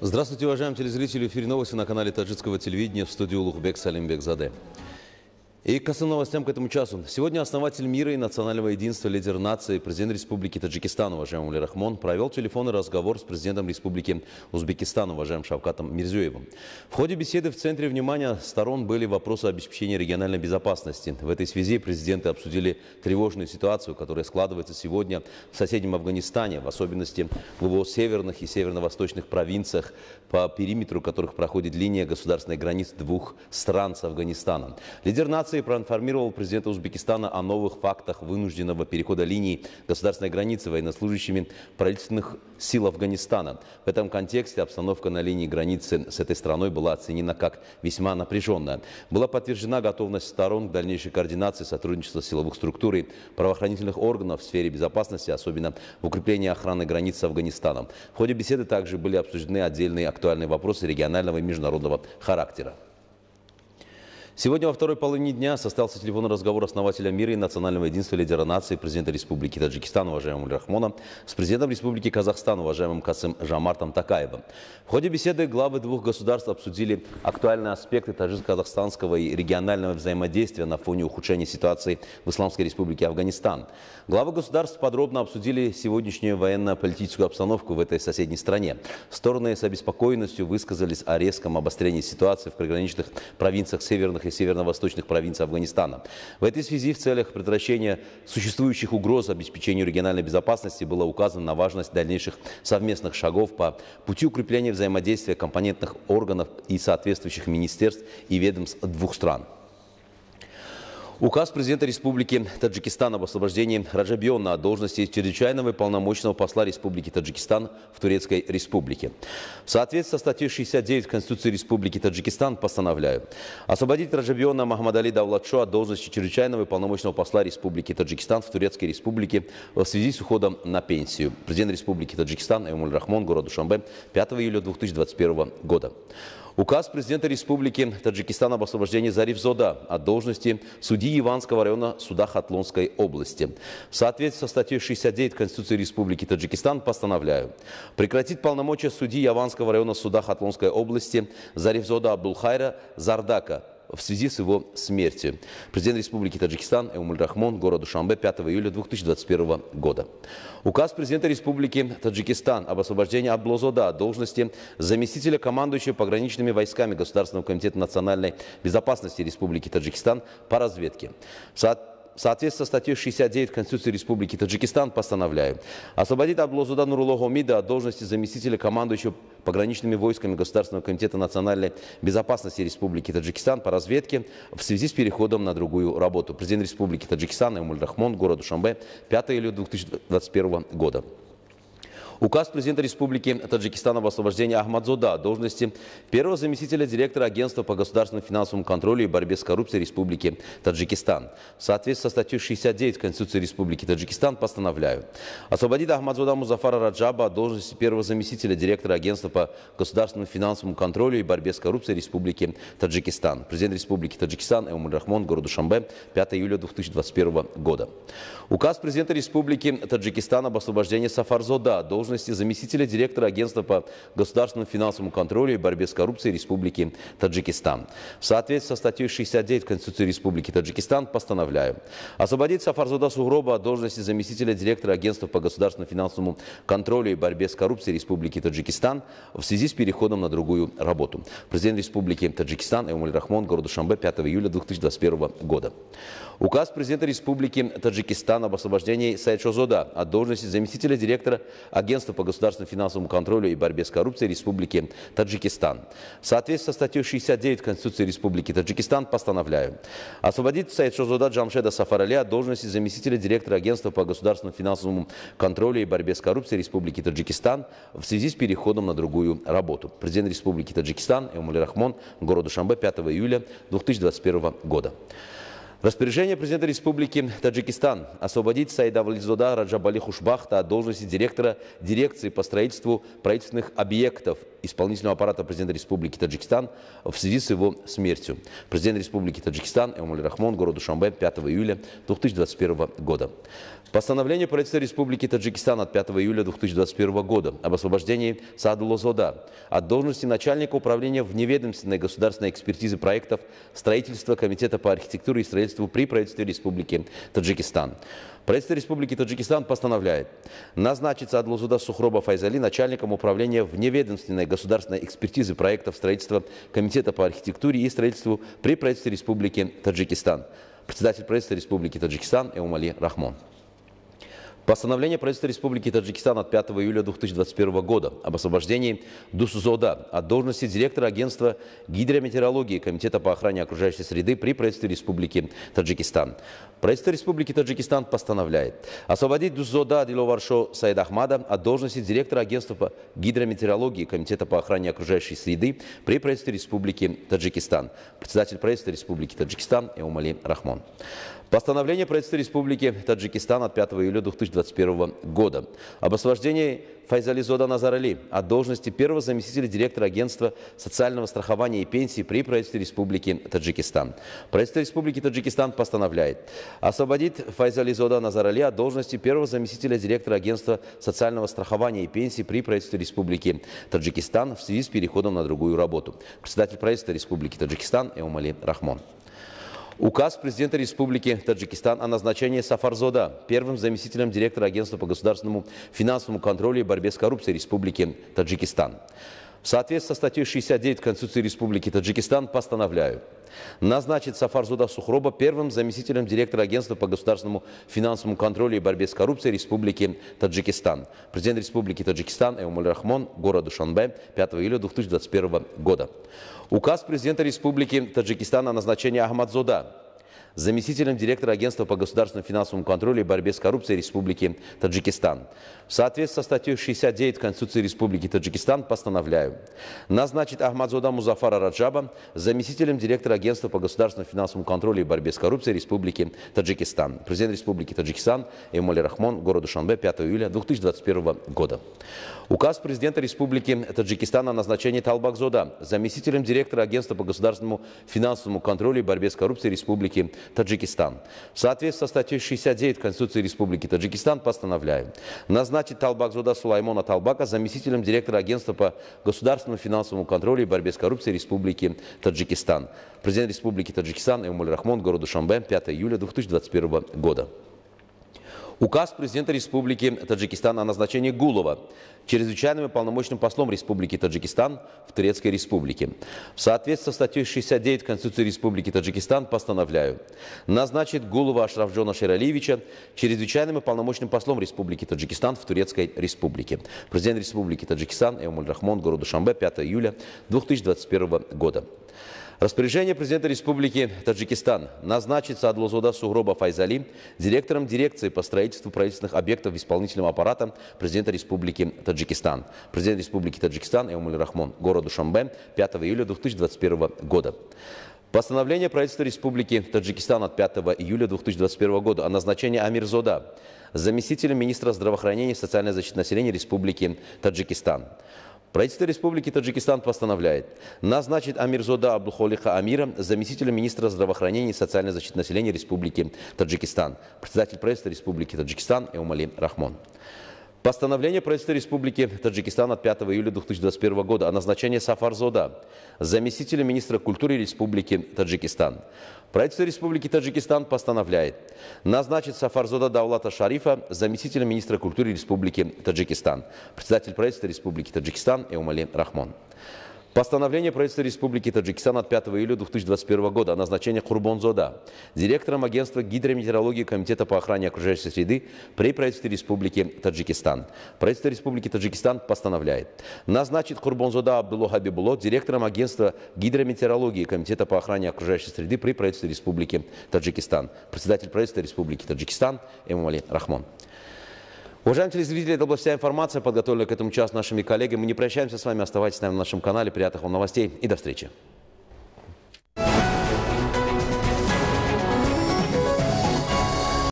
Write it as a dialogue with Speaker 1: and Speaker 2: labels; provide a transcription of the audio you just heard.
Speaker 1: Здравствуйте, уважаемые телезрители. В эфире новости на канале таджикского телевидения в студии Улухбек Салимбек Заде. И к основным новостям к этому часу. Сегодня основатель мира и национального единства, лидер нации, президент Республики Таджикистан, уважаемый Ули Рахмон, провел телефонный разговор с президентом Республики Узбекистан, уважаемым Шавкатом Мирзюевым. В ходе беседы в центре внимания сторон были вопросы обеспечения региональной безопасности. В этой связи президенты обсудили тревожную ситуацию, которая складывается сегодня в соседнем Афганистане, в особенности в его северных и северно-восточных провинциях, по периметру которых проходит линия государственной границы двух стран с Афганистаном. Лидер нации нации проинформировал президента Узбекистана о новых фактах вынужденного перехода линии государственной границы военнослужащими правительственных сил Афганистана. В этом контексте обстановка на линии границы с этой страной была оценена как весьма напряженная. Была подтверждена готовность сторон к дальнейшей координации сотрудничества силовых структур и правоохранительных органов в сфере безопасности, особенно в укреплении охраны границ с Афганистаном. В ходе беседы также были обсуждены отдельные актуальные вопросы регионального и международного характера. Сегодня во второй половине дня состоялся телефонный разговор основателя мира и национального единства лидера нации, президента Республики Таджикистан, уважаемым Рахмона, с президентом Республики Казахстан, уважаемым Касым Жамартом Такаевым. В ходе беседы главы двух государств обсудили актуальные аспекты таджико казахстанского и регионального взаимодействия на фоне ухудшения ситуации в Исламской Республике Афганистан. Главы государств подробно обсудили сегодняшнюю военно-политическую обстановку в этой соседней стране. Стороны с обеспокоенностью высказались о резком обострении ситуации в приграничных провинциях Северных и северно-восточных провинций Афганистана. В этой связи в целях предотвращения существующих угроз обеспечению региональной безопасности была указана на важность дальнейших совместных шагов по пути укрепления взаимодействия компонентных органов и соответствующих министерств и ведомств двух стран. Указ президента Республики Таджикистан об освобождении Раджабиона от должности чрезвычайного и полномочного посла Республики Таджикистан в Турецкой Республике. В соответствии со статьей 69 Конституции Республики Таджикистан постановляю освободить Раджабиона Махмадали Давлатшо от должности чрезвычайного и полномочного посла Республики Таджикистан в Турецкой Республике в связи с уходом на пенсию. Президент Республики Таджикистан Эмуль Рахмон, город Душамбе, 5 июля 2021 года. Указ президента Республики Таджикистан об освобождении Зариф Зода от должности судьи Иванского района суда Хатлонской области. В соответствии со статьей 69 Конституции Республики Таджикистан постановляю прекратить полномочия судьи Яванского района суда Хатлонской области Зариф Зода Абдулхайра Зардака в связи с его смертью. Президент Республики Таджикистан Эмуль Рахмон, городу Душанбе, 5 июля 2021 года. Указ президента Республики Таджикистан об освобождении от Блозода должности заместителя командующего пограничными войсками Государственного комитета национальной безопасности Республики Таджикистан по разведке. В в соответствии со статьей 69 Конституции Республики Таджикистан постановляю освободить Аблозуда Нурула Хомида от должности заместителя командующего пограничными войсками Государственного комитета национальной безопасности Республики Таджикистан по разведке в связи с переходом на другую работу. Президент Республики Таджикистан Эмуль Рахмон, городу Шамбе, 5 июля 2021 года. Указ президента Республики Таджикистан об освобождении Ахмадзода должности первого заместителя директора Агентства по государственному финансовому контролю и борьбе с коррупцией Республики Таджикистан. В соответствии со статьей 69 Конституции Республики Таджикистан постановляю освободить Ахмадзода Музафара Раджаба от должности первого заместителя директора Агентства по государственному финансовому контролю и борьбе с коррупцией Республики Таджикистан. Президент Республики Таджикистан Эмуль Рахмон, городу Шамбе, 5 июля 2021 года. Указ президента Республики Таджикистан об освобождении Сафарзода должности должности заместителя директора Агентства по государственному финансовому контролю и борьбе с коррупцией Республики Таджикистан. В соответствии со статьей 69 Конституции Республики Таджикистан постановляю освободить Сафарзуда Сугроба от должности заместителя директора Агентства по государственному финансовому контролю и борьбе с коррупцией Республики Таджикистан в связи с переходом на другую работу. Президент Республики Таджикистан Эмуль Рахмон, городу Шамбе, 5 июля 2021 года. Указ президента Республики Таджикистан об освобождении Сайчозода от должности заместителя директора Агентства Агентства по государственному финансовому контролю и борьбе с коррупцией Республики Таджикистан. В соответствии со статьей 69 Конституции Республики Таджикистан постановляю освободить Саид Шозуда Джамшеда Сафарали от должности заместителя директора Агентства по государственному финансовому контролю и борьбе с коррупцией Республики Таджикистан в связи с переходом на другую работу. Президент Республики Таджикистан Эмуль Рахмон городу Шамбе 5 июля 2021 года. Распоряжение президента Республики Таджикистан освободить Саида Вализуда Раджабали Хушбахта от должности директора дирекции по строительству правительственных объектов исполнительного аппарата президента Республики Таджикистан в связи с его смертью. Президент Республики Таджикистан Эмуль Рахмон, городу Шамбе, 5 июля 2021 года. Постановление правительства Республики Таджикистан от 5 июля 2021 года об освобождении Саада Лозода от должности начальника управления вневедомственной государственной экспертизы проектов строительства Комитета по архитектуре и строительству правительству при правительстве Республики Таджикистан. Правительство Республики Таджикистан постановляет назначить Адлузуда Сухроба Файзали начальником управления вневедомственной государственной экспертизы проектов строительства Комитета по архитектуре и строительству при правительстве Республики Таджикистан. Председатель правительства Республики Таджикистан Эумали Рахмон. Постановление правительства Республики Таджикистан от 5 июля 2021 года об освобождении Дусузода от должности директора агентства гидрометеорологии Комитета по охране окружающей среды при правительстве Республики Таджикистан. Правительство Республики Таджикистан постановляет освободить Дусузода Адиловаршо Саид Ахмада от должности директора агентства по гидрометеорологии Комитета по охране окружающей среды при правительстве Республики Таджикистан. Председатель правительства Республики Таджикистан Эумали Рахмон. Постановление правительства Республики Таджикистан от 5 июля 2021 года об освобождении Файзализода Назарали от должности первого заместителя директора Агентства социального страхования и пенсии при правительстве Республики Таджикистан. Правительство Республики Таджикистан постановляет освободить Файзализода Назарали от должности первого заместителя директора Агентства социального страхования и пенсии при правительстве Республики Таджикистан в связи с переходом на другую работу. Председатель правительства Республики Таджикистан Эумали Рахмон. Указ президента Республики Таджикистан о назначении Сафарзода первым заместителем директора Агентства по государственному финансовому контролю и борьбе с коррупцией Республики Таджикистан. В соответствии со статьей 69 Конституции Республики Таджикистан постановляю назначить Сафарзуда Сухроба первым заместителем директора Агентства по государственному финансовому контролю и борьбе с коррупцией Республики Таджикистан. Президент Республики Таджикистан Эумуль Рахмон, город Душанбе, 5 июля 2021 года. Указ президента Республики Таджикистан о назначении Ахмадзода заместителем директора Агентства по государственному финансовому контролю и борьбе с коррупцией Республики Таджикистан. В соответствии со статьей 69 Конституции Республики Таджикистан постановляю назначить Ахмадзода Музафара Раджаба заместителем директора Агентства по государственному финансовому контролю и борьбе с коррупцией Республики Таджикистан. Президент Республики Таджикистан Эмоли Рахмон, город Душанбе, 5 июля 2021 года. Указ президента Республики Таджикистан о назначении Талбакзода заместителем директора Агентства по государственному финансовому контролю и борьбе с коррупцией Республики Таджикистан. В соответствии со статьей 69 Конституции Республики Таджикистан постановляю назначить Талбакзода Сулаймона Талбака заместителем директора Агентства по государственному финансовому контролю и борьбе с коррупцией Республики Таджикистан. Президент Республики Таджикистан Эмуль Рахмон, городу Шамбе, 5 июля 2021 года. Указ президента Республики Таджикистан о назначении Гулова чрезвычайным и полномочным послом Республики Таджикистан в Турецкой Республике. В соответствии со статьей 69 Конституции Республики Таджикистан постановляю назначить Гулова Ашрафджона Ширалиевича чрезвычайным и полномочным послом Республики Таджикистан в Турецкой Республике. Президент Республики Таджикистан Эумуль Рахмон, городу Шамбе, 5 июля 2021 года. Распоряжение президента Республики Таджикистан назначить Саадлузуда Сугроба Файзали директором дирекции по строительству правительственных объектов исполнительного аппарата президента Республики Таджикистан. Президент Республики Таджикистан Эмуль Рахмон городу Шамбе 5 июля 2021 года. Постановление правительства Республики Таджикистан от 5 июля 2021 года о назначении Амирзода заместителем министра здравоохранения и социальной защиты населения Республики Таджикистан. Правительство Республики Таджикистан постановляет назначить Амирзода Абдухолиха Амира заместителя министра здравоохранения и социальной защиты населения Республики Таджикистан, председатель правительства Республики Таджикистан Эумали Рахмон. Постановление правительства Республики Таджикистан от 5 июля 2021 года о назначении Сафарзода заместителя министра культуры Республики Таджикистан. Правительство Республики Таджикистан постановляет назначить Сафарзода Даулата Шарифа заместителя министра культуры Республики Таджикистан. Председатель правительства Республики Таджикистан Эумали Рахмон. Постановление правительства Республики Таджикистан от 5 июля 2021 года о назначении Курбонзода директором агентства гидрометеорологии Комитета по охране окружающей среды при правительстве Республики Таджикистан. Правительство Республики Таджикистан постановляет назначить Курбонзода Абдулло Хабибуло директором агентства гидрометеорологии Комитета по охране окружающей среды при правительстве Республики Таджикистан. Председатель правительства Республики Таджикистан Эмомали Рахмон. Уважаемые телезрители, это была вся информация, подготовленная к этому часу нашими коллегами. Мы не прощаемся с вами. Оставайтесь с нами на нашем канале. Приятных вам новостей и до встречи.